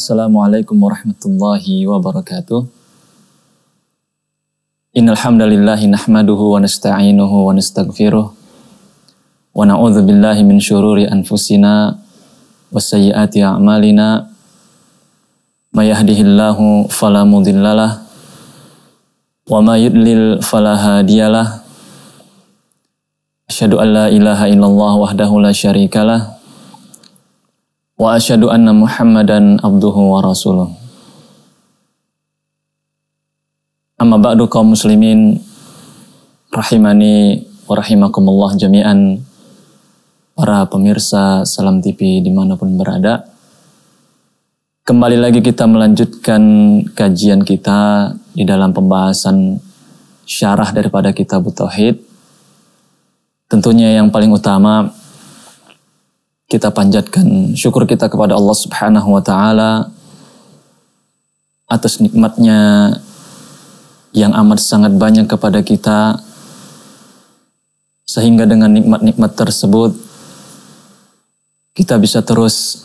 Assalamualaikum warahmatullahi wabarakatuh. Innal hamdalillah nahmaduhu wa nasta'inuhu wa nastaghfiruh wa na'udzu billahi min syururi anfusina wa sayyiati a'malina may yahdihillahu fala mudhillalah wa may yudlil fala hadiyalah. Asyhadu an la ilaha illallah wahdahu la syarikalah Wa anna muhammadan abduhu wa rasuluh amma ba'du kaum muslimin rahimani wa rahimakumullah jami'an para pemirsa Salam TV dimanapun berada kembali lagi kita melanjutkan kajian kita di dalam pembahasan syarah daripada kitab Tauhid tentunya yang paling utama kita panjatkan syukur kita kepada Allah Subhanahu wa taala atas nikmatnya yang amat sangat banyak kepada kita sehingga dengan nikmat-nikmat tersebut kita bisa terus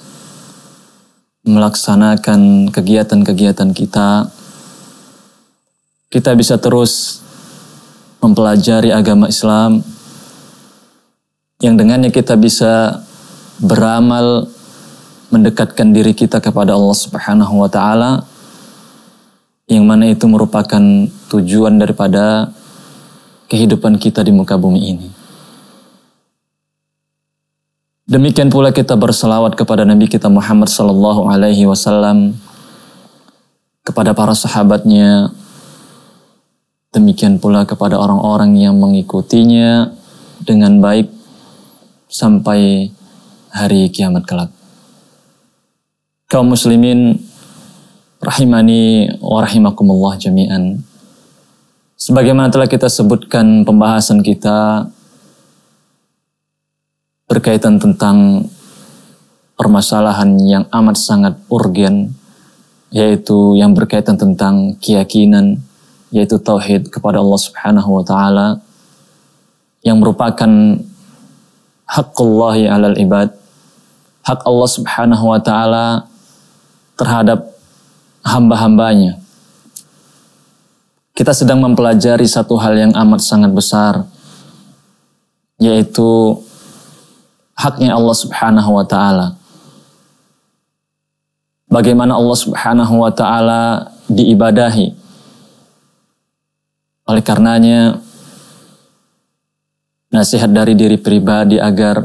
melaksanakan kegiatan-kegiatan kita kita bisa terus mempelajari agama Islam yang dengannya kita bisa beramal mendekatkan diri kita kepada Allah Subhanahu wa taala yang mana itu merupakan tujuan daripada kehidupan kita di muka bumi ini. Demikian pula kita berselawat kepada Nabi kita Muhammad sallallahu alaihi wasallam kepada para sahabatnya demikian pula kepada orang-orang yang mengikutinya dengan baik sampai hari kiamat kelak. Kaum muslimin rahimani wa rahimakumullah jami'an. Sebagaimana telah kita sebutkan pembahasan kita berkaitan tentang permasalahan yang amat sangat urgen yaitu yang berkaitan tentang keyakinan yaitu tauhid kepada Allah Subhanahu wa taala yang merupakan haqqullah 'alal ibad hak Allah Subhanahu wa taala terhadap hamba-hambanya. Kita sedang mempelajari satu hal yang amat sangat besar yaitu haknya Allah Subhanahu wa taala. Bagaimana Allah Subhanahu wa taala diibadahi. Oleh karenanya nasihat dari diri pribadi agar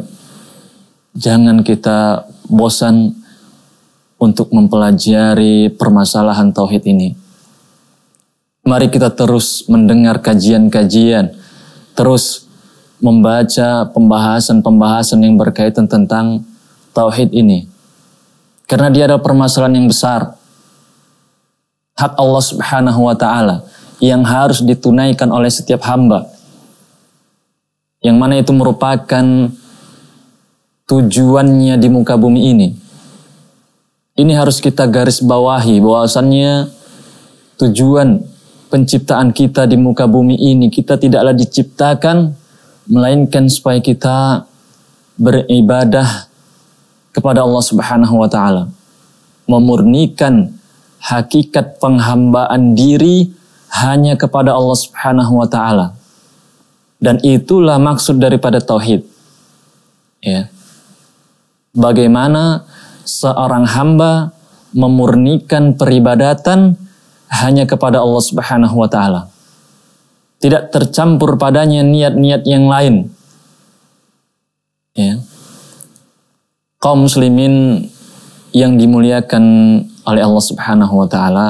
jangan kita bosan untuk mempelajari permasalahan tauhid ini. Mari kita terus mendengar kajian-kajian, terus membaca pembahasan-pembahasan yang berkaitan tentang tauhid ini. Karena dia adalah permasalahan yang besar. Hak Allah Subhanahu wa taala yang harus ditunaikan oleh setiap hamba. Yang mana itu merupakan tujuannya di muka bumi ini. Ini harus kita garis bawahi bahwasannya tujuan penciptaan kita di muka bumi ini kita tidaklah diciptakan melainkan supaya kita beribadah kepada Allah Subhanahu wa taala. Memurnikan hakikat penghambaan diri hanya kepada Allah Subhanahu wa taala. Dan itulah maksud daripada tauhid. Ya bagaimana seorang hamba memurnikan peribadatan hanya kepada Allah Subhanahu wa taala. Tidak tercampur padanya niat-niat yang lain. Ya. Kaum muslimin yang dimuliakan oleh Allah Subhanahu wa taala.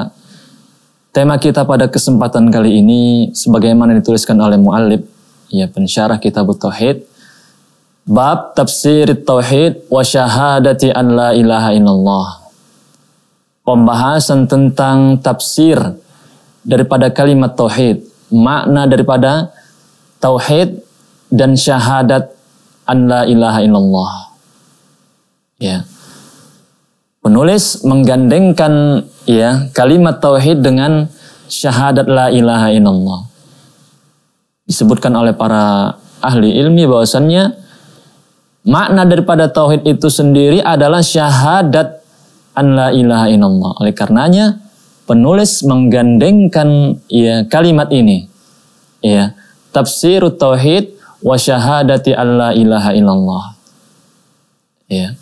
Tema kita pada kesempatan kali ini sebagaimana dituliskan oleh muallif ya pensyarah kitab Tauhid Bab tafsir tauhid wa syahadati an la ilaha illallah. Pembahasan tentang tafsir daripada kalimat tauhid, makna daripada tauhid dan syahadat an la ilaha illallah. Ya. Penulis menggandengkan ya kalimat tauhid dengan syahadat la ilaha illallah. Disebutkan oleh para ahli ilmi bahwasannya Makna daripada tauhid itu sendiri adalah syahadat an la ilaha illallah. Oleh karenanya penulis menggandengkan ya kalimat ini. Ya, tafsir tauhid wa syahadati an la ilaha illallah. Ya.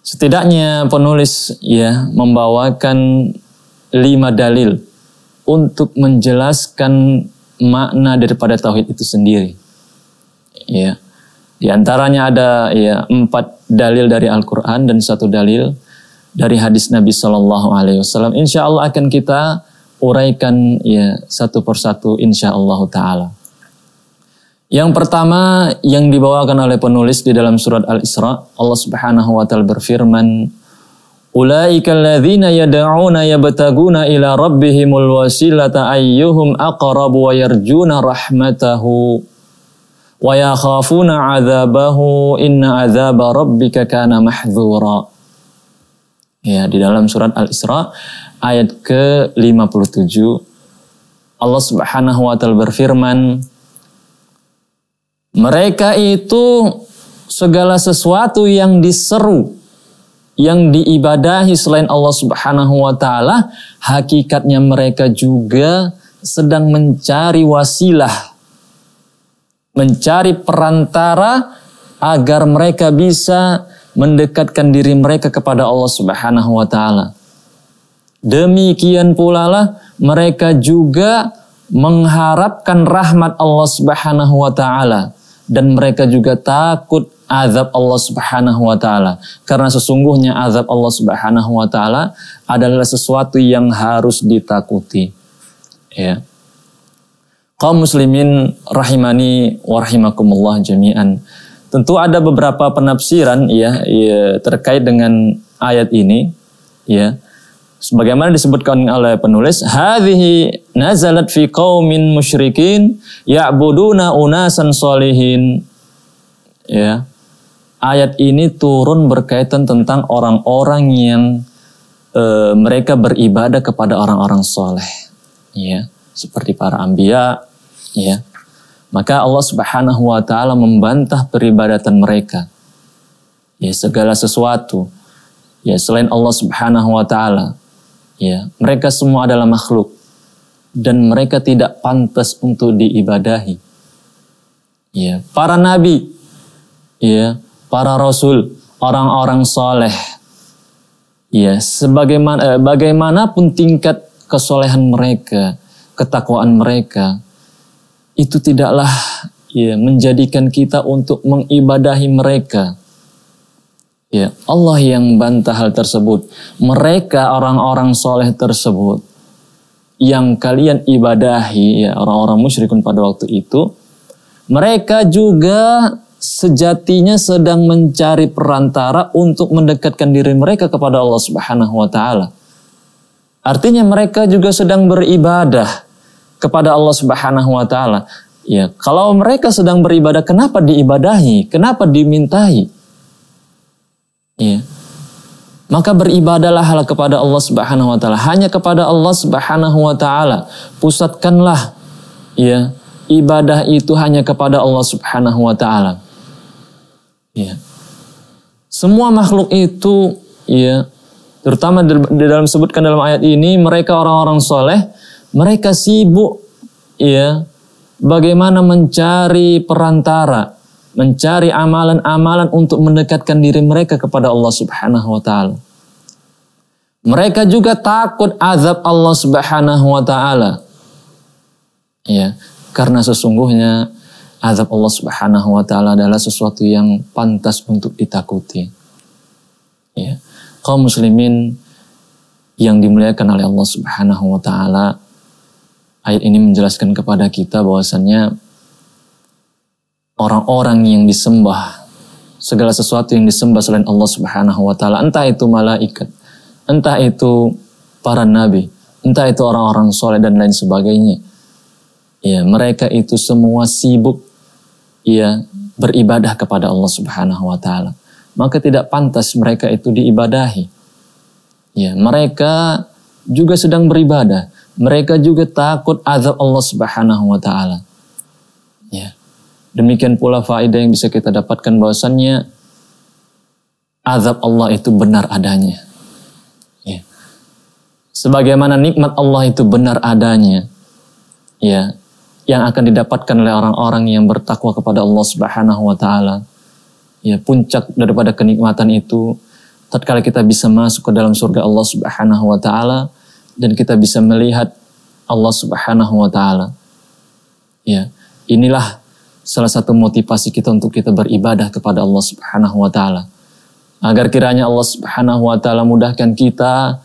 Setidaknya penulis ya membawakan lima dalil untuk menjelaskan makna daripada tauhid itu sendiri. Ya. Di antaranya ada ya empat dalil dari Al-Quran dan satu dalil dari hadis Nabi Shallallahu Alaihi Wasallam. Insya Allah akan kita uraikan ya satu persatu insya Allah Taala. Yang pertama yang dibawakan oleh penulis di dalam surat Al-Isra, Allah Subhanahu wa taala berfirman, "Ulaika alladzina yad'una yabtaguna ila rabbihimul wasilata ayyuhum aqrabu wa yarjuna rahmatahu." wa yakhafuna 'adzabahu inna 'adzaba rabbika kana Ya, di dalam surat Al-Isra ayat ke-57 Allah Subhanahu wa taala berfirman mereka itu segala sesuatu yang diseru yang diibadahi selain Allah Subhanahu wa taala, hakikatnya mereka juga sedang mencari wasilah mencari perantara agar mereka bisa mendekatkan diri mereka kepada Allah Subhanahu wa taala. Demikian pula lah mereka juga mengharapkan rahmat Allah Subhanahu wa taala dan mereka juga takut azab Allah Subhanahu wa taala karena sesungguhnya azab Allah Subhanahu wa taala adalah sesuatu yang harus ditakuti. Ya kaum muslimin rahimani warahimakumullah jami'an. Tentu ada beberapa penafsiran ya, ya terkait dengan ayat ini ya. Sebagaimana disebutkan oleh penulis, hadhihi nazalat fi qaumin musyrikin ya'buduna unasan solihin. Ya. Ayat ini turun berkaitan tentang orang-orang yang e, mereka beribadah kepada orang-orang soleh. Ya. Seperti para ambia, ya. Maka Allah Subhanahu wa taala membantah peribadatan mereka. Ya, segala sesuatu ya selain Allah Subhanahu wa taala. Ya, mereka semua adalah makhluk dan mereka tidak pantas untuk diibadahi. Ya, para nabi, ya, para rasul, orang-orang soleh, ya, sebagaimana eh, bagaimanapun tingkat kesolehan mereka, ketakwaan mereka, itu tidaklah ya menjadikan kita untuk mengibadahi mereka. Ya, Allah yang bantah hal tersebut. Mereka orang-orang soleh tersebut yang kalian ibadahi, ya orang-orang musyrikun pada waktu itu, mereka juga sejatinya sedang mencari perantara untuk mendekatkan diri mereka kepada Allah Subhanahu wa taala. Artinya mereka juga sedang beribadah kepada Allah Subhanahu wa taala. Ya, kalau mereka sedang beribadah kenapa diibadahi? Kenapa dimintai? Ya. Maka beribadahlah kepada Allah Subhanahu wa taala, hanya kepada Allah Subhanahu wa taala. Pusatkanlah ya, ibadah itu hanya kepada Allah Subhanahu wa taala. Ya. Semua makhluk itu ya terutama di dalam sebutkan dalam ayat ini mereka orang-orang soleh mereka sibuk ya bagaimana mencari perantara, mencari amalan-amalan untuk mendekatkan diri mereka kepada Allah Subhanahu wa taala. Mereka juga takut azab Allah Subhanahu wa taala. Ya, karena sesungguhnya azab Allah Subhanahu wa taala adalah sesuatu yang pantas untuk ditakuti. Ya. Kaum muslimin yang dimuliakan oleh Allah Subhanahu wa taala, ayat ini menjelaskan kepada kita bahwasannya orang-orang yang disembah segala sesuatu yang disembah selain Allah Subhanahu wa taala entah itu malaikat entah itu para nabi entah itu orang-orang soleh dan lain sebagainya ya mereka itu semua sibuk ya beribadah kepada Allah Subhanahu wa taala maka tidak pantas mereka itu diibadahi ya mereka juga sedang beribadah mereka juga takut azab Allah Subhanahu wa taala. Ya. Demikian pula faedah yang bisa kita dapatkan bahwasannya azab Allah itu benar adanya. Ya. Sebagaimana nikmat Allah itu benar adanya. Ya, yang akan didapatkan oleh orang-orang yang bertakwa kepada Allah Subhanahu wa taala. Ya, puncak daripada kenikmatan itu tatkala kita bisa masuk ke dalam surga Allah Subhanahu wa taala dan kita bisa melihat Allah Subhanahu wa taala. Ya, inilah salah satu motivasi kita untuk kita beribadah kepada Allah Subhanahu wa taala. Agar kiranya Allah Subhanahu wa taala mudahkan kita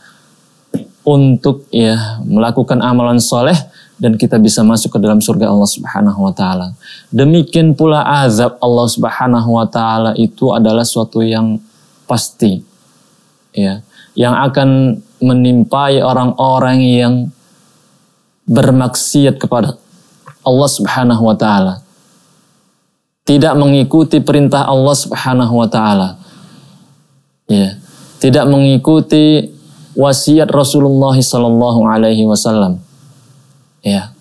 untuk ya melakukan amalan soleh dan kita bisa masuk ke dalam surga Allah Subhanahu wa taala. Demikian pula azab Allah Subhanahu wa taala itu adalah suatu yang pasti. Ya, yang akan menimpai orang-orang yang bermaksiat kepada Allah Subhanahu wa taala. Tidak mengikuti perintah Allah Subhanahu wa taala. Ya, tidak mengikuti wasiat Rasulullah sallallahu alaihi wasallam. Ya.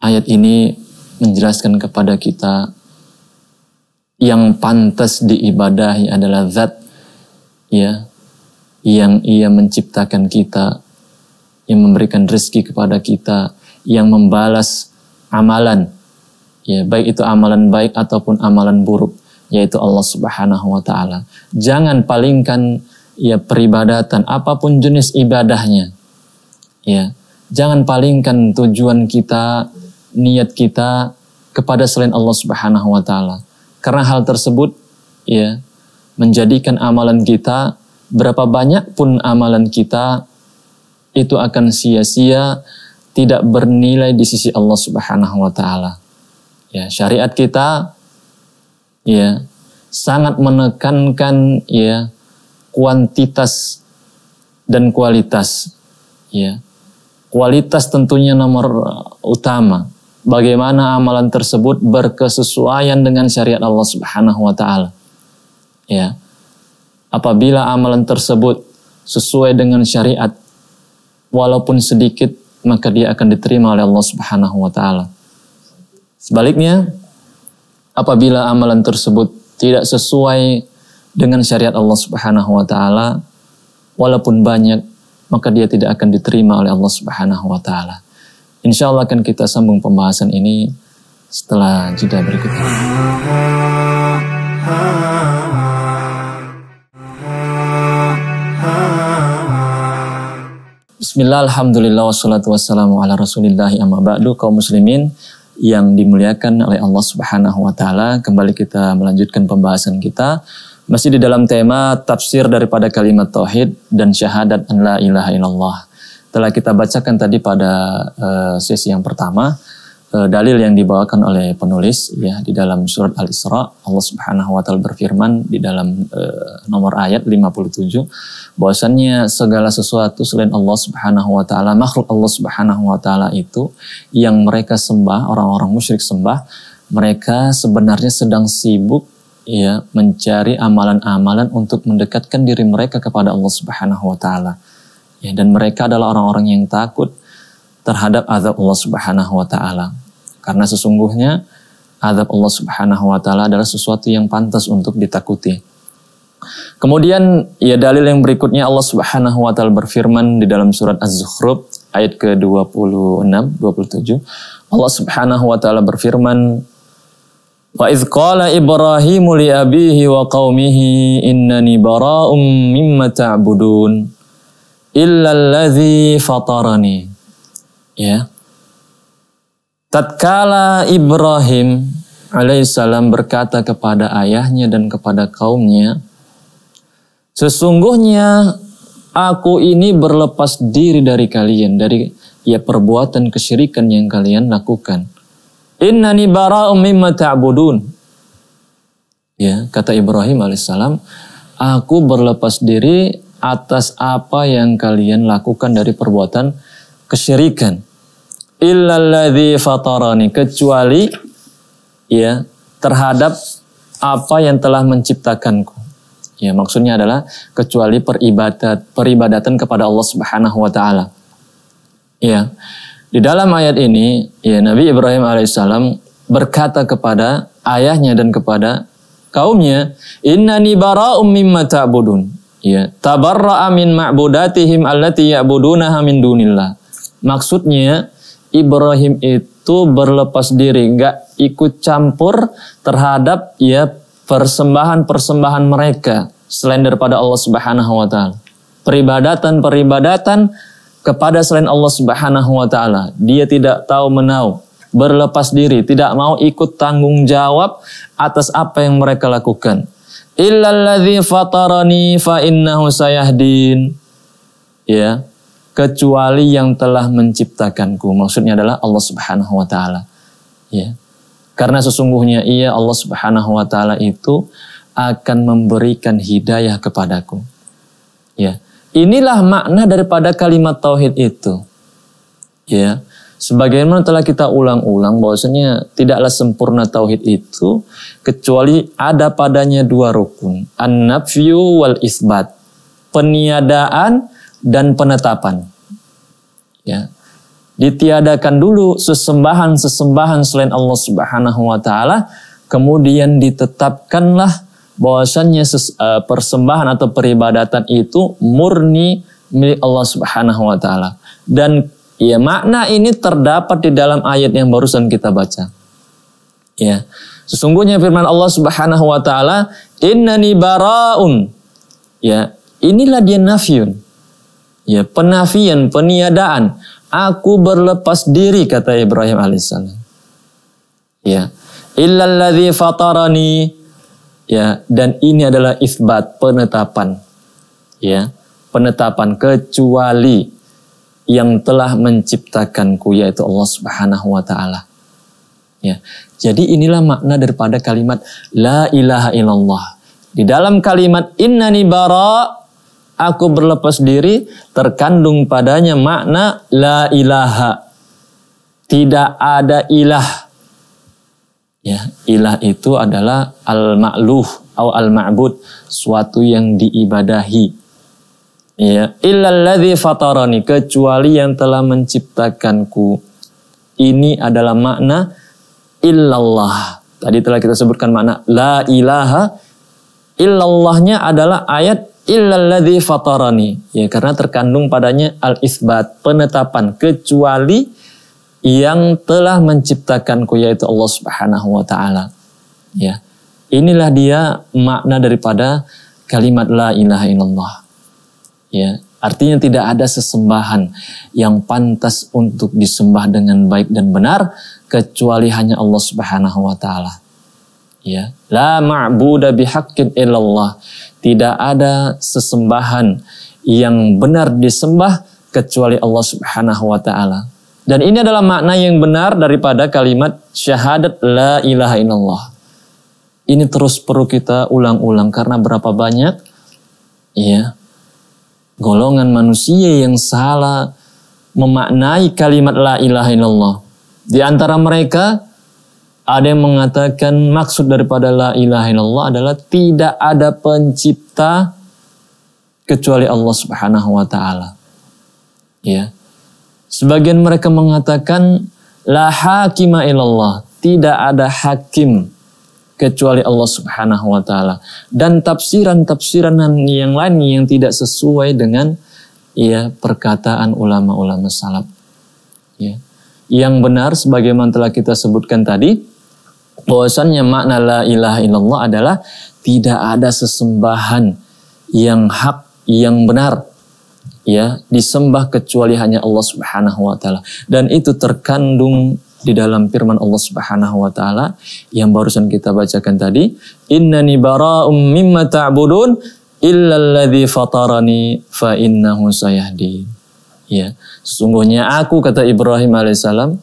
Ayat ini menjelaskan kepada kita yang pantas diibadahi adalah zat ya yang ia menciptakan kita, yang memberikan rezeki kepada kita, yang membalas amalan, ya baik itu amalan baik ataupun amalan buruk, yaitu Allah Subhanahu wa taala. Jangan palingkan ya peribadatan apapun jenis ibadahnya. Ya, jangan palingkan tujuan kita, niat kita kepada selain Allah Subhanahu wa taala. Karena hal tersebut ya menjadikan amalan kita Berapa banyak pun amalan kita itu akan sia-sia, tidak bernilai di sisi Allah Subhanahu wa taala. Ya, syariat kita ya sangat menekankan ya kuantitas dan kualitas. Ya. Kualitas tentunya nomor utama. Bagaimana amalan tersebut berkesesuaian dengan syariat Allah Subhanahu wa taala. Ya apabila amalan tersebut sesuai dengan syariat walaupun sedikit maka dia akan diterima oleh Allah Subhanahu wa taala. Sebaliknya apabila amalan tersebut tidak sesuai dengan syariat Allah Subhanahu wa taala walaupun banyak maka dia tidak akan diterima oleh Allah Subhanahu wa taala. Insya akan kita sambung pembahasan ini setelah jeda berikutnya. Bismillah, Alhamdulillah, wassalatu wassalamu ala rasulillahi amma ba'du, kaum muslimin yang dimuliakan oleh Allah subhanahu wa ta'ala. Kembali kita melanjutkan pembahasan kita. Masih di dalam tema tafsir daripada kalimat tauhid dan syahadat an la ilaha illallah. Telah kita bacakan tadi pada uh, sesi yang pertama Eh, dalil yang dibawakan oleh penulis ya di dalam surat Al-Isra Allah Subhanahu wa taala berfirman di dalam e, nomor ayat 57 bahwasannya segala sesuatu selain Allah Subhanahu wa taala makhluk Allah Subhanahu wa taala itu yang mereka sembah orang-orang musyrik sembah mereka sebenarnya sedang sibuk ya mencari amalan-amalan untuk mendekatkan diri mereka kepada Allah Subhanahu wa taala ya dan mereka adalah orang-orang yang takut terhadap azab Allah Subhanahu wa taala karena sesungguhnya azab Allah Subhanahu wa taala adalah sesuatu yang pantas untuk ditakuti. Kemudian ya dalil yang berikutnya Allah Subhanahu wa taala berfirman di dalam surat Az-Zukhruf ayat ke-26 27 Allah Subhanahu wa taala berfirman Wa qala li abihi wa qaumihi innani bara'um mimma ta'budun illa Tatkala Ibrahim alaihissalam berkata kepada ayahnya dan kepada kaumnya, Sesungguhnya aku ini berlepas diri dari kalian, dari ya perbuatan kesyirikan yang kalian lakukan. Innani bara'um mimma ta'budun. Ya, kata Ibrahim alaihissalam, aku berlepas diri atas apa yang kalian lakukan dari perbuatan kesyirikan illalladzi fatarani kecuali ya terhadap apa yang telah menciptakanku. Ya, maksudnya adalah kecuali peribadat peribadatan kepada Allah Subhanahu wa taala. Ya. Di dalam ayat ini, ya Nabi Ibrahim alaihissalam berkata kepada ayahnya dan kepada kaumnya, "Innani bara'um mimma ta'budun." Ya, tabarra'a min ma'budatihim allati ya'budunaha min dunillah. Maksudnya, Ibrahim itu berlepas diri, nggak ikut campur terhadap ya persembahan-persembahan mereka selain daripada Allah Subhanahu wa taala. Peribadatan-peribadatan kepada selain Allah Subhanahu wa taala. Dia tidak tahu menau, berlepas diri, tidak mau ikut tanggung jawab atas apa yang mereka lakukan. Illal ladzi fatarani fa innahu sayahdin. Ya, kecuali yang telah menciptakanku. Maksudnya adalah Allah Subhanahu wa taala. Ya. Karena sesungguhnya ia Allah Subhanahu wa taala itu akan memberikan hidayah kepadaku. Ya. Inilah makna daripada kalimat tauhid itu. Ya. Sebagaimana telah kita ulang-ulang bahwasanya tidaklah sempurna tauhid itu kecuali ada padanya dua rukun, an-nafyu wal isbat. Peniadaan dan penetapan. Ya. Ditiadakan dulu sesembahan-sesembahan selain Allah Subhanahu wa taala, kemudian ditetapkanlah bahwasannya e, persembahan atau peribadatan itu murni milik Allah Subhanahu wa taala. Dan ya makna ini terdapat di dalam ayat yang barusan kita baca. Ya. Sesungguhnya firman Allah Subhanahu wa taala, "Innani baraun." Ya, inilah dia nafiyun ya penafian, peniadaan. Aku berlepas diri kata Ibrahim alaihissalam. Ya, illalladzi fatarani ya dan ini adalah isbat penetapan. Ya, penetapan kecuali yang telah menciptakanku yaitu Allah Subhanahu wa taala. Ya. Jadi inilah makna daripada kalimat la ilaha illallah. Di dalam kalimat innani bara aku berlepas diri terkandung padanya makna la ilaha. Tidak ada ilah. Ya, ilah itu adalah al-ma'luh atau al-ma'bud, suatu yang diibadahi. Ya, illalladzi fatarani kecuali yang telah menciptakanku. Ini adalah makna illallah. Tadi telah kita sebutkan makna la ilaha illallahnya adalah ayat illalladzi fatarani. Ya, karena terkandung padanya al-isbat, penetapan kecuali yang telah menciptakanku yaitu Allah Subhanahu wa taala. Ya. Inilah dia makna daripada kalimat la ilaha illallah. Ya, artinya tidak ada sesembahan yang pantas untuk disembah dengan baik dan benar kecuali hanya Allah Subhanahu wa taala. Ya, la ma'budu bihaqqin illallah tidak ada sesembahan yang benar disembah kecuali Allah Subhanahu wa taala. Dan ini adalah makna yang benar daripada kalimat syahadat la ilaha illallah. Ini terus perlu kita ulang-ulang karena berapa banyak ya golongan manusia yang salah memaknai kalimat la ilaha illallah. Di antara mereka ada yang mengatakan maksud daripada la ilaha illallah adalah tidak ada pencipta kecuali Allah Subhanahu wa taala. Ya. Sebagian mereka mengatakan la hakima illallah, tidak ada hakim kecuali Allah Subhanahu wa taala. Dan tafsiran-tafsiran yang lain yang tidak sesuai dengan ya perkataan ulama-ulama salaf. Ya. Yang benar sebagaimana telah kita sebutkan tadi, bahwasannya makna la ilaha illallah adalah tidak ada sesembahan yang hak yang benar ya disembah kecuali hanya Allah Subhanahu wa taala dan itu terkandung di dalam firman Allah Subhanahu wa taala yang barusan kita bacakan tadi innani bara'um mimma ta'budun illa alladhi fatarani fa innahu sayahdi ya sesungguhnya aku kata Ibrahim alaihissalam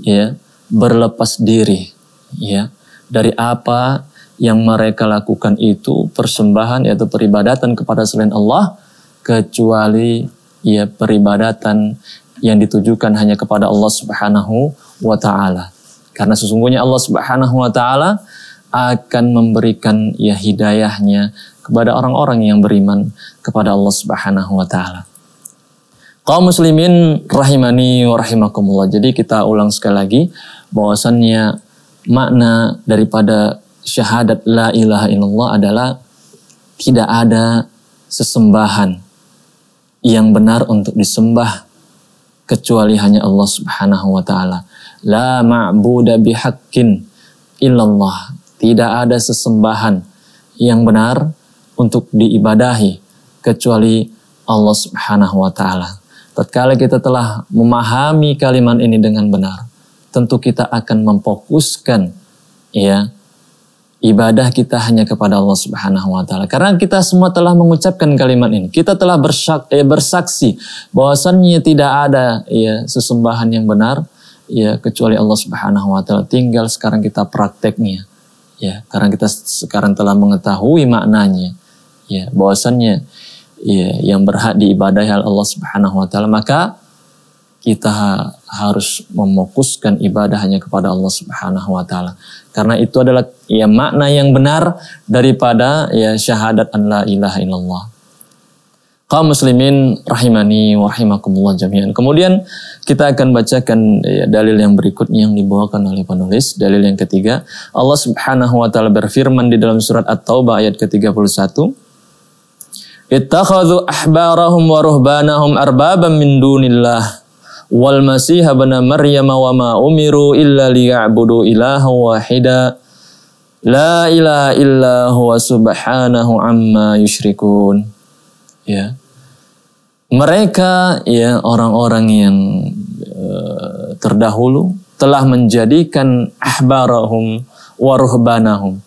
ya berlepas diri ya dari apa yang mereka lakukan itu persembahan yaitu peribadatan kepada selain Allah kecuali ya peribadatan yang ditujukan hanya kepada Allah Subhanahu wa taala. Karena sesungguhnya Allah Subhanahu wa taala akan memberikan ya hidayahnya kepada orang-orang yang beriman kepada Allah Subhanahu wa taala. Kaum muslimin rahimani wa rahimakumullah. Jadi kita ulang sekali lagi bahwasannya makna daripada syahadat la ilaha illallah adalah tidak ada sesembahan yang benar untuk disembah kecuali hanya Allah Subhanahu wa taala. La ma'budu bihaqqin illallah. Tidak ada sesembahan yang benar untuk diibadahi kecuali Allah Subhanahu wa taala. Tatkala kita telah memahami kalimat ini dengan benar, tentu kita akan memfokuskan ya ibadah kita hanya kepada Allah Subhanahu wa taala. Karena kita semua telah mengucapkan kalimat ini. Kita telah bersak, eh, bersaksi bahwasannya tidak ada ya sesembahan yang benar ya kecuali Allah Subhanahu wa taala. Tinggal sekarang kita prakteknya. Ya, karena kita sekarang telah mengetahui maknanya. Ya, bahwasannya ya yang berhak diibadahi Allah Subhanahu wa taala, maka kita harus memokuskan ibadah hanya kepada Allah Subhanahu wa taala. Karena itu adalah ya makna yang benar daripada ya syahadat an la ilaha illallah. Kaum muslimin rahimani wa rahimakumullah jami'an. Kemudian kita akan bacakan ya, dalil yang berikutnya yang dibawakan oleh penulis, dalil yang ketiga. Allah Subhanahu wa taala berfirman di dalam surat At-Taubah ayat ke-31 ittakhadhu ahbarahum wa ruhbanahum arbaban min dunillah wal masiha ibn maryama wa ma umiru illa liya'budu ilaha wahida la ilaha illa huwa subhanahu amma yushrikun ya mereka ya orang-orang yang uh, terdahulu telah menjadikan ahbarahum waruhbanahum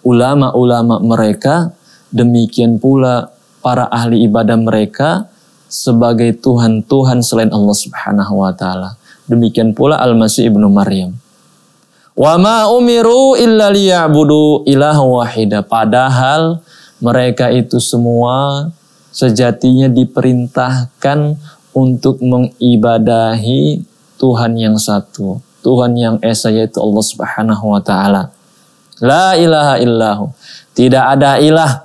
ulama-ulama mereka demikian pula para ahli ibadah mereka sebagai Tuhan-Tuhan selain Allah subhanahu wa ta'ala. Demikian pula Al-Masih Ibnu Maryam. Wa umiru illa liya'budu ilaha wahida. Padahal mereka itu semua sejatinya diperintahkan untuk mengibadahi Tuhan yang satu. Tuhan yang Esa yaitu Allah Subhanahu wa taala. La ilaha illahu. Tidak ada ilah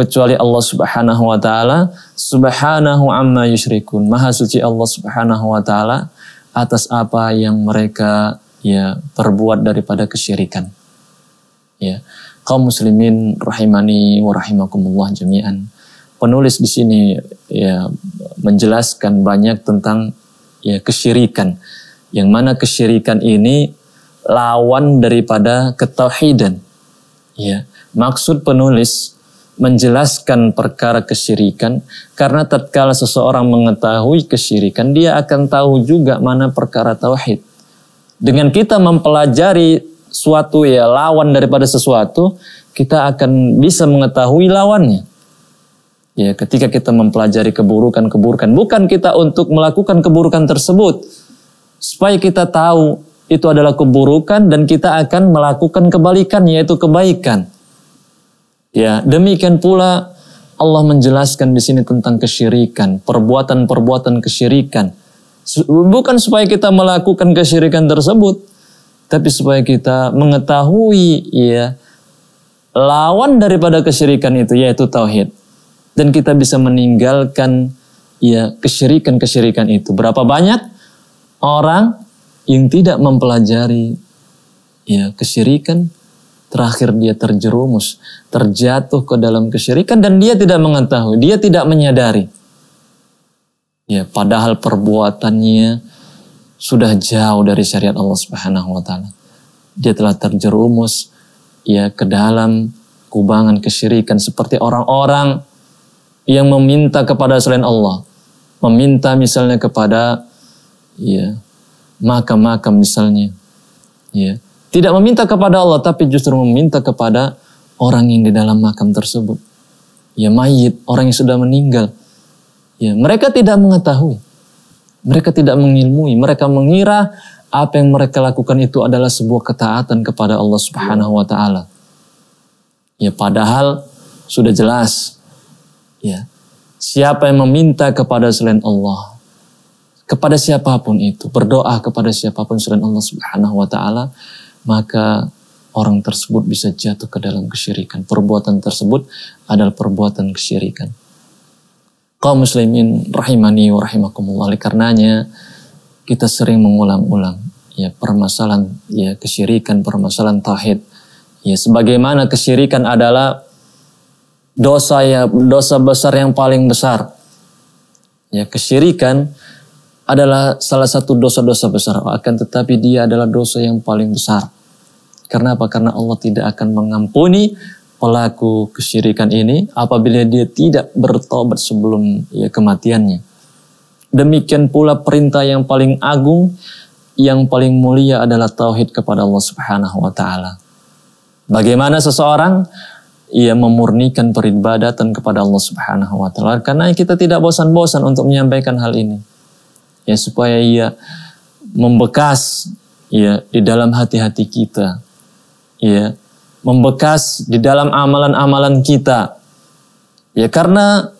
kecuali Allah Subhanahu wa taala subhanahu amma yusyrikun maha suci Allah Subhanahu wa taala atas apa yang mereka ya perbuat daripada kesyirikan ya kaum muslimin rahimani wa rahimakumullah jami'an penulis di sini ya menjelaskan banyak tentang ya kesyirikan yang mana kesyirikan ini lawan daripada ketauhidan ya maksud penulis menjelaskan perkara kesyirikan karena tatkala seseorang mengetahui kesyirikan dia akan tahu juga mana perkara tauhid. Dengan kita mempelajari suatu ya lawan daripada sesuatu, kita akan bisa mengetahui lawannya. Ya, ketika kita mempelajari keburukan-keburukan, bukan kita untuk melakukan keburukan tersebut supaya kita tahu itu adalah keburukan dan kita akan melakukan kebalikan yaitu kebaikan. Ya, demikian pula Allah menjelaskan di sini tentang kesyirikan, perbuatan-perbuatan kesyirikan. Bukan supaya kita melakukan kesyirikan tersebut, tapi supaya kita mengetahui ya lawan daripada kesyirikan itu yaitu tauhid. Dan kita bisa meninggalkan ya kesyirikan-kesyirikan itu. Berapa banyak orang yang tidak mempelajari ya kesyirikan Terakhir dia terjerumus, terjatuh ke dalam kesyirikan dan dia tidak mengetahui, dia tidak menyadari. Ya, padahal perbuatannya sudah jauh dari syariat Allah Subhanahu wa taala. Dia telah terjerumus ya ke dalam kubangan kesyirikan seperti orang-orang yang meminta kepada selain Allah. Meminta misalnya kepada ya makam-makam misalnya. Ya. Tidak meminta kepada Allah, tapi justru meminta kepada orang yang di dalam makam tersebut. Ya mayit, orang yang sudah meninggal. Ya, mereka tidak mengetahui. Mereka tidak mengilmui. Mereka mengira apa yang mereka lakukan itu adalah sebuah ketaatan kepada Allah Subhanahu wa taala. Ya padahal sudah jelas. Ya. Siapa yang meminta kepada selain Allah, kepada siapapun itu, berdoa kepada siapapun selain Allah Subhanahu wa taala, maka orang tersebut bisa jatuh ke dalam kesyirikan. Perbuatan tersebut adalah perbuatan kesyirikan. Kau muslimin rahimani wa rahimakumullah. Oleh karenanya kita sering mengulang-ulang ya permasalahan ya kesyirikan, permasalahan tauhid. Ya sebagaimana kesyirikan adalah dosa ya dosa besar yang paling besar. Ya kesyirikan adalah salah satu dosa-dosa besar. Akan tetapi dia adalah dosa yang paling besar. Karena apa? Karena Allah tidak akan mengampuni pelaku kesyirikan ini apabila dia tidak bertobat sebelum ya, kematiannya. Demikian pula perintah yang paling agung, yang paling mulia adalah tauhid kepada Allah Subhanahu wa taala. Bagaimana seseorang ia memurnikan peribadatan kepada Allah Subhanahu wa taala karena kita tidak bosan-bosan untuk menyampaikan hal ini ya supaya ia membekas ya di dalam hati-hati kita ya membekas di dalam amalan-amalan kita ya karena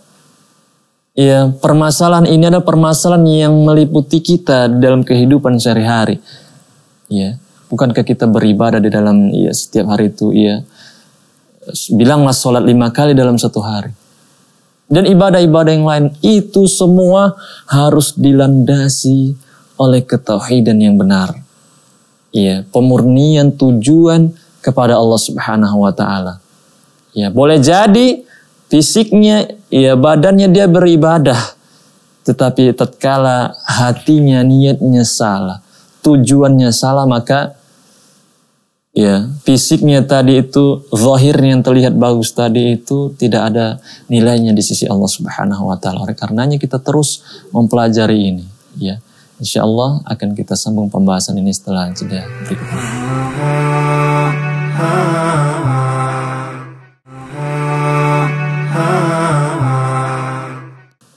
ya permasalahan ini adalah permasalahan yang meliputi kita dalam kehidupan sehari-hari ya bukankah kita beribadah di dalam ya setiap hari itu ya bilanglah sholat lima kali dalam satu hari dan ibadah-ibadah yang lain itu semua harus dilandasi oleh ketauhidan yang benar. Ya, pemurnian tujuan kepada Allah Subhanahu wa taala. Ya, boleh jadi fisiknya ya badannya dia beribadah tetapi tatkala hatinya niatnya salah, tujuannya salah maka Ya, fisiknya tadi itu, zahirnya yang terlihat bagus tadi itu tidak ada nilainya di sisi Allah Subhanahu wa taala. Oleh karenanya kita terus mempelajari ini, ya. Insya akan kita sambung pembahasan ini setelah jeda berikutnya.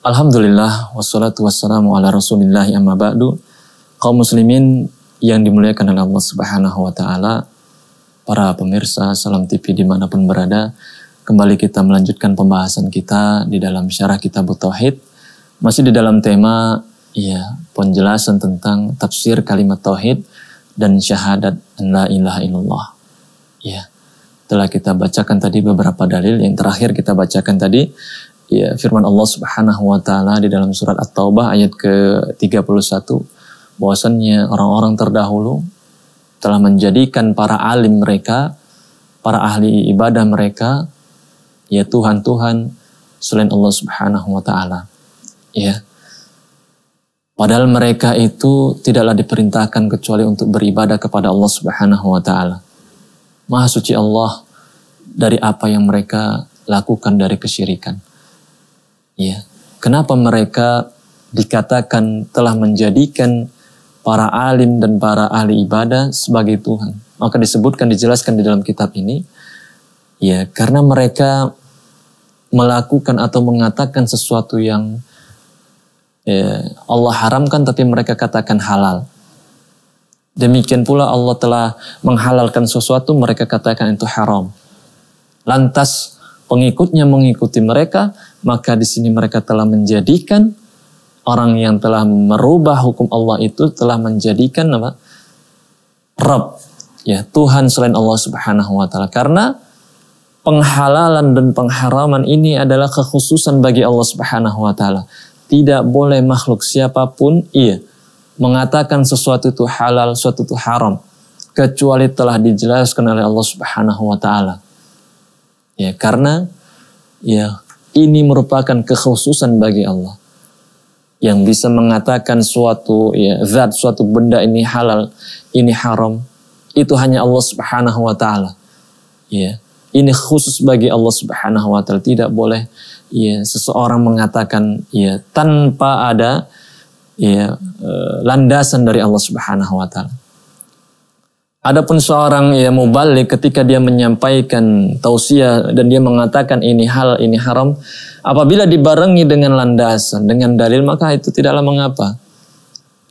Alhamdulillah wassalatu wassalamu ala Rasulillah amma ba'du. Kaum muslimin yang dimuliakan oleh Allah Subhanahu wa taala, para pemirsa Salam TV dimanapun berada. Kembali kita melanjutkan pembahasan kita di dalam syarah kitab Tauhid. Masih di dalam tema ya penjelasan tentang tafsir kalimat Tauhid dan syahadat la ilaha illallah. Ya, telah kita bacakan tadi beberapa dalil. Yang terakhir kita bacakan tadi ya firman Allah Subhanahu wa taala di dalam surat At-Taubah ayat ke-31 bahwasannya orang-orang terdahulu telah menjadikan para alim mereka, para ahli ibadah mereka, ya Tuhan-Tuhan selain Allah Subhanahu wa taala. Ya. Padahal mereka itu tidaklah diperintahkan kecuali untuk beribadah kepada Allah Subhanahu wa taala. Maha suci Allah dari apa yang mereka lakukan dari kesyirikan. Ya. Kenapa mereka dikatakan telah menjadikan para alim dan para ahli ibadah sebagai Tuhan. Maka disebutkan, dijelaskan di dalam kitab ini, ya karena mereka melakukan atau mengatakan sesuatu yang ya, Allah haramkan tapi mereka katakan halal. Demikian pula Allah telah menghalalkan sesuatu mereka katakan itu haram. Lantas pengikutnya mengikuti mereka, maka di sini mereka telah menjadikan orang yang telah merubah hukum Allah itu telah menjadikan apa? Rabb, ya Tuhan selain Allah Subhanahu wa taala. Karena penghalalan dan pengharaman ini adalah kekhususan bagi Allah Subhanahu wa taala. Tidak boleh makhluk siapapun iya mengatakan sesuatu itu halal, sesuatu itu haram kecuali telah dijelaskan oleh Allah Subhanahu wa taala. Ya, karena ya ini merupakan kekhususan bagi Allah yang bisa mengatakan suatu ya zat suatu benda ini halal ini haram itu hanya Allah Subhanahu wa taala ya ini khusus bagi Allah Subhanahu wa taala tidak boleh ya seseorang mengatakan ya tanpa ada ya eh, landasan dari Allah Subhanahu wa taala Adapun seorang ya mubalik ketika dia menyampaikan tausiah dan dia mengatakan ini hal ini haram, apabila dibarengi dengan landasan, dengan dalil maka itu tidaklah mengapa.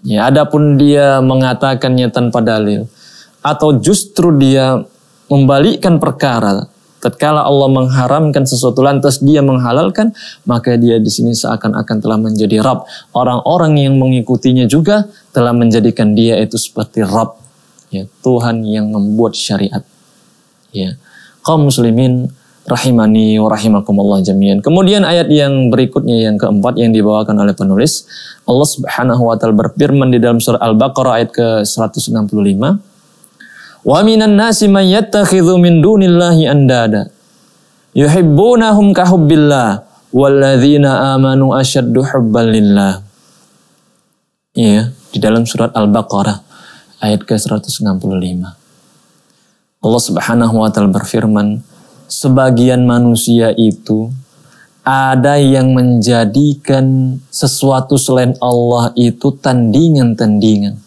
Ya, adapun dia mengatakannya tanpa dalil atau justru dia membalikkan perkara tatkala Allah mengharamkan sesuatu lantas dia menghalalkan maka dia di sini seakan-akan telah menjadi rab orang-orang yang mengikutinya juga telah menjadikan dia itu seperti rab ya Tuhan yang membuat syariat ya kaum muslimin rahimani wa rahimakumullah jami'an. Kemudian ayat yang berikutnya yang keempat yang dibawakan oleh penulis Allah Subhanahu wa taala berfirman di dalam surah Al-Baqarah ayat ke-165 Wa minan nasi may yattakhidhu min dunillahi andada yuhibbunahum ka hubbillah walladzina amanu asyaddu hubban lillah. ya di dalam surat Al-Baqarah ayat ke-165. Allah Subhanahu wa taala berfirman, sebagian manusia itu ada yang menjadikan sesuatu selain Allah itu tandingan-tandingan.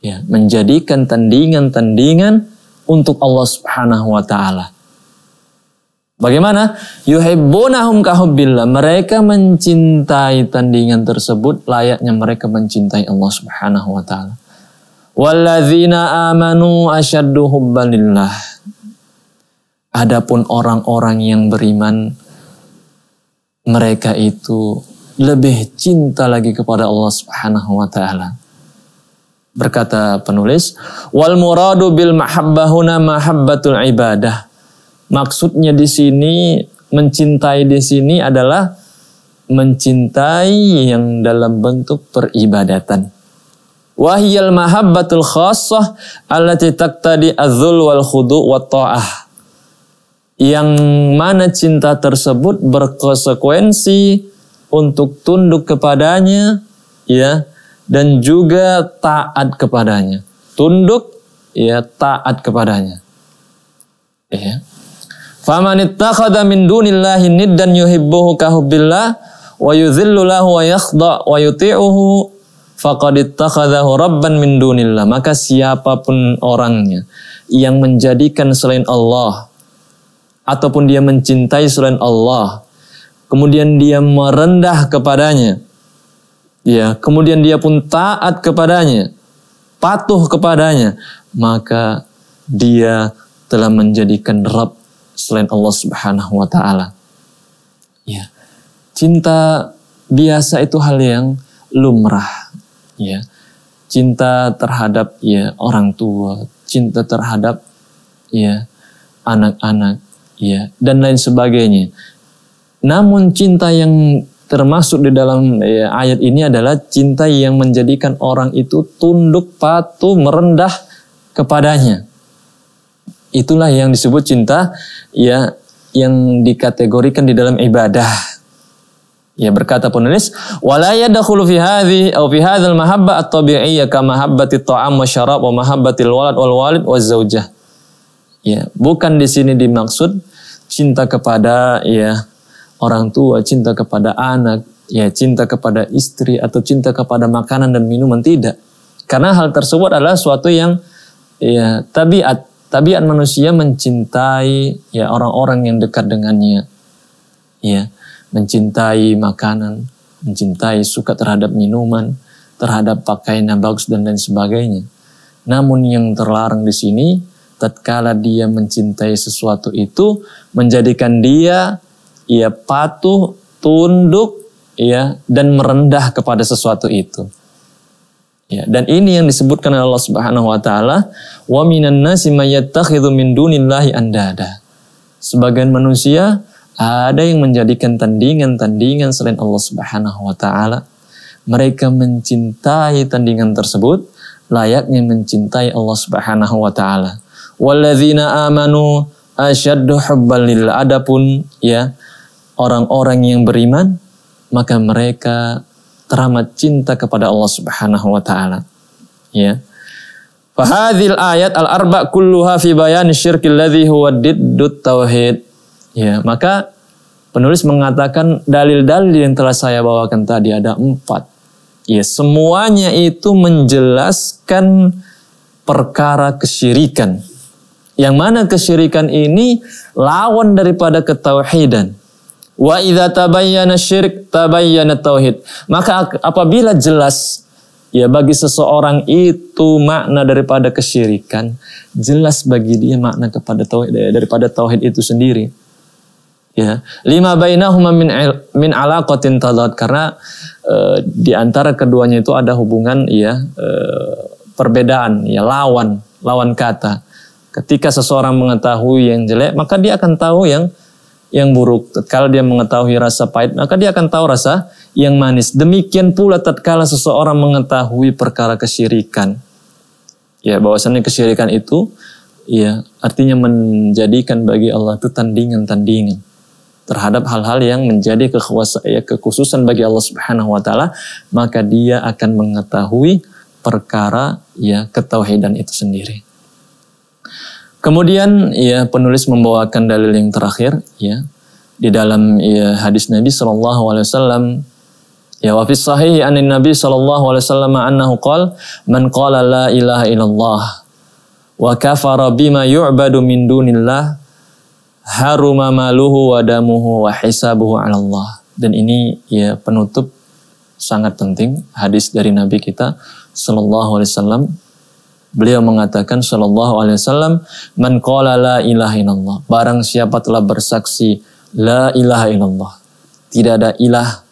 Ya, menjadikan tandingan-tandingan untuk Allah Subhanahu wa taala. Bagaimana? Yuhibbunahum kahubbillah. Mereka mencintai tandingan tersebut layaknya mereka mencintai Allah Subhanahu wa taala. Walladzina amanu asyaddu hubbalillah. Adapun orang-orang yang beriman mereka itu lebih cinta lagi kepada Allah Subhanahu wa taala. Berkata penulis, wal muradu bil mahabbahuna mahabbatul ibadah. Maksudnya di sini mencintai di sini adalah mencintai yang dalam bentuk peribadatan. Wahyal mahabbatul khassah allati taqtadi adzul wal khudu' wa ta'ah. Yang mana cinta tersebut berkonsekuensi untuk tunduk kepadanya ya dan juga taat kepadanya. Tunduk ya taat kepadanya. Ya. Faman ittakhadha min dunillahi niddan yuhibbuhu ka hubbillah wa yuzillu lahu wa yakhda wa yuti'uhu faqadittakhadhahu rabban min dunillah. Maka siapapun orangnya yang menjadikan selain Allah ataupun dia mencintai selain Allah, kemudian dia merendah kepadanya, ya, kemudian dia pun taat kepadanya, patuh kepadanya, maka dia telah menjadikan Rabb selain Allah Subhanahu wa taala. Ya. Cinta biasa itu hal yang lumrah ya cinta terhadap ya orang tua, cinta terhadap ya anak-anak ya dan lain sebagainya. Namun cinta yang termasuk di dalam ya, ayat ini adalah cinta yang menjadikan orang itu tunduk patuh merendah kepadanya. Itulah yang disebut cinta ya yang dikategorikan di dalam ibadah Ya berkata penulis, "Wala yadkhulu fi hadhi aw fi hadzal mahabba at-tabi'iyyah ka mahabbati ta'am wa syarab wa walad wal walid wa zaujah." Ya, bukan di sini dimaksud cinta kepada ya orang tua, cinta kepada anak, ya cinta kepada istri atau cinta kepada makanan dan minuman tidak. Karena hal tersebut adalah suatu yang ya tabiat tabiat manusia mencintai ya orang-orang yang dekat dengannya. Ya mencintai makanan, mencintai suka terhadap minuman, terhadap pakaian yang bagus dan lain sebagainya. Namun yang terlarang di sini, tatkala dia mencintai sesuatu itu, menjadikan dia ia patuh, tunduk, ya dan merendah kepada sesuatu itu. Ya, dan ini yang disebutkan oleh Allah Subhanahu wa taala, "Wa minan nasi may yattakhidhu min dunillahi andada." Sebagian manusia ada yang menjadikan tandingan-tandingan selain Allah Subhanahu wa taala. Mereka mencintai tandingan tersebut layaknya mencintai Allah Subhanahu wa taala. Walladzina amanu asyaddu hubban lil adapun ya orang-orang yang beriman maka mereka teramat cinta kepada Allah Subhanahu wa taala. Ya. Fahadhil ayat al-arba kulluha fi bayan syirkil ladzi huwa diddut tauhid. Ya, maka penulis mengatakan dalil-dalil yang telah saya bawakan tadi ada empat. Ya, semuanya itu menjelaskan perkara kesyirikan. Yang mana kesyirikan ini lawan daripada ketauhidan. Wa idza tabayyana syirik tabayyana tauhid. Maka apabila jelas Ya bagi seseorang itu makna daripada kesyirikan jelas bagi dia makna kepada tauhid daripada tauhid itu sendiri ya lima bainahuma min min alaqatin tadat karena e, di antara keduanya itu ada hubungan ya e, perbedaan ya lawan lawan kata ketika seseorang mengetahui yang jelek maka dia akan tahu yang yang buruk tatkala dia mengetahui rasa pahit maka dia akan tahu rasa yang manis demikian pula tatkala seseorang mengetahui perkara kesyirikan ya bahwasannya kesyirikan itu ya artinya menjadikan bagi Allah itu tandingan-tandingan terhadap hal-hal yang menjadi kekuasaan ya, kekhususan bagi Allah Subhanahu wa taala, maka dia akan mengetahui perkara ya ketauhidan itu sendiri. Kemudian ya penulis membawakan dalil yang terakhir ya di dalam ya, hadis Nabi Shallallahu Alaihi Wasallam ya wa sahih anin Nabi Shallallahu Alaihi Wasallam annahu qol man qala la ilaha illallah wa kafara bima yu'badu min dunillah haruma maluhu wa damuhu wa hisabuhu ala Allah. Dan ini ya penutup sangat penting hadis dari Nabi kita sallallahu alaihi wasallam. Beliau mengatakan sallallahu alaihi wasallam, "Man qala la ilaha illallah." Barang siapa telah bersaksi la ilaha illallah. Tidak ada ilah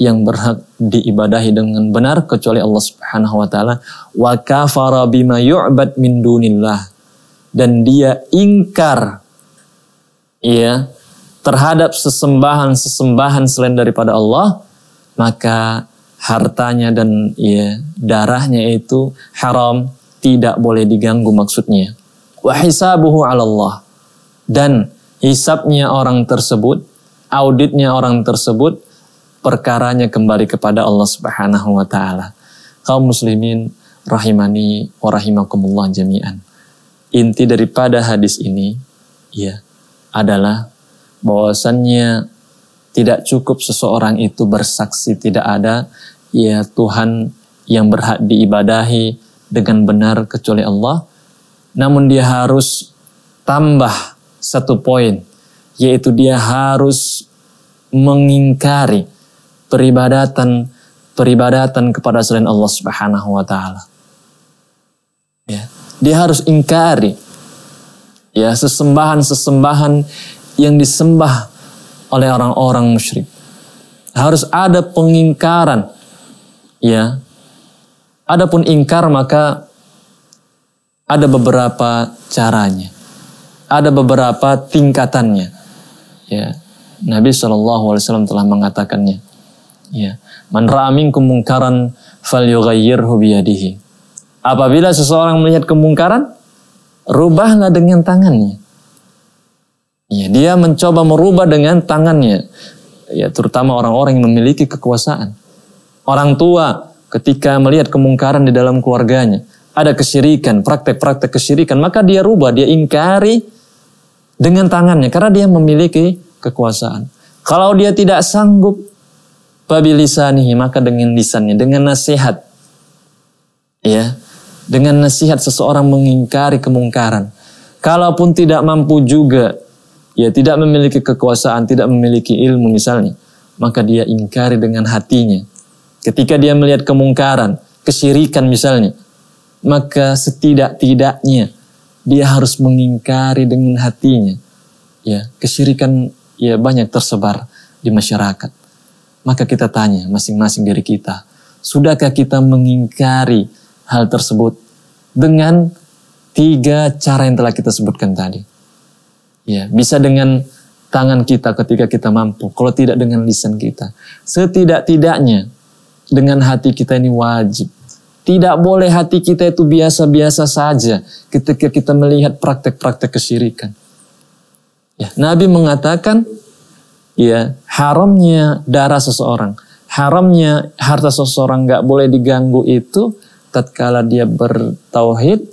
yang berhak diibadahi dengan benar kecuali Allah Subhanahu wa taala wa kafara bima yu'bad min dunillah dan dia ingkar ya terhadap sesembahan-sesembahan selain daripada Allah, maka hartanya dan ya darahnya itu haram, tidak boleh diganggu maksudnya. Wa 'ala Allah. Dan hisabnya orang tersebut, auditnya orang tersebut, perkaranya kembali kepada Allah Subhanahu wa taala. Kaum muslimin rahimani wa rahimakumullah jami'an. Inti daripada hadis ini ya adalah bahwasannya tidak cukup seseorang itu bersaksi tidak ada ya Tuhan yang berhak diibadahi dengan benar kecuali Allah. Namun dia harus tambah satu poin yaitu dia harus mengingkari peribadatan peribadatan kepada selain Allah Subhanahu wa taala. Ya. Dia harus ingkari Ya, sesembahan-sesembahan yang disembah oleh orang-orang musyrik. Harus ada pengingkaran. Ya. Adapun ingkar maka ada beberapa caranya. Ada beberapa tingkatannya. Ya. Nabi saw telah mengatakannya. Ya. Man ra'a minkum mungkaran falyughayyirhu biyadihi. Apabila seseorang melihat kemungkaran, rubahlah dengan tangannya. Ya, dia mencoba merubah dengan tangannya. Ya, terutama orang-orang yang memiliki kekuasaan. Orang tua ketika melihat kemungkaran di dalam keluarganya, ada kesyirikan, praktek-praktek kesyirikan, maka dia rubah, dia ingkari dengan tangannya karena dia memiliki kekuasaan. Kalau dia tidak sanggup babilisanihi maka dengan lisannya, dengan nasihat. Ya, dengan nasihat seseorang mengingkari kemungkaran. Kalaupun tidak mampu juga, ya tidak memiliki kekuasaan, tidak memiliki ilmu misalnya, maka dia ingkari dengan hatinya. Ketika dia melihat kemungkaran, kesyirikan misalnya, maka setidak-tidaknya dia harus mengingkari dengan hatinya. Ya, kesyirikan ya banyak tersebar di masyarakat. Maka kita tanya masing-masing diri kita, sudahkah kita mengingkari hal tersebut dengan tiga cara yang telah kita sebutkan tadi. Ya, bisa dengan tangan kita ketika kita mampu, kalau tidak dengan lisan kita. Setidak-tidaknya dengan hati kita ini wajib. Tidak boleh hati kita itu biasa-biasa saja ketika kita melihat praktek-praktek kesyirikan. Ya, Nabi mengatakan ya haramnya darah seseorang, haramnya harta seseorang nggak boleh diganggu itu tatkala dia bertauhid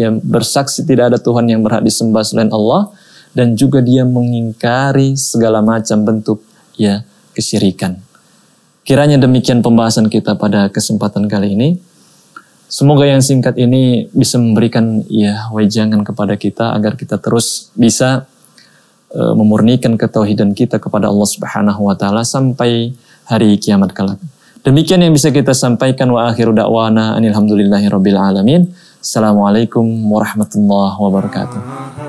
ya bersaksi tidak ada Tuhan yang berhak disembah selain Allah dan juga dia mengingkari segala macam bentuk ya kesyirikan. Kiranya demikian pembahasan kita pada kesempatan kali ini. Semoga yang singkat ini bisa memberikan ya wejangan kepada kita agar kita terus bisa e, memurnikan ketauhidan kita kepada Allah Subhanahu wa taala sampai hari kiamat kelak. Demikian yang bisa kita sampaikan wa akhiru da'wana anilhamdulillahi rabbil alamin. Assalamualaikum warahmatullahi wabarakatuh.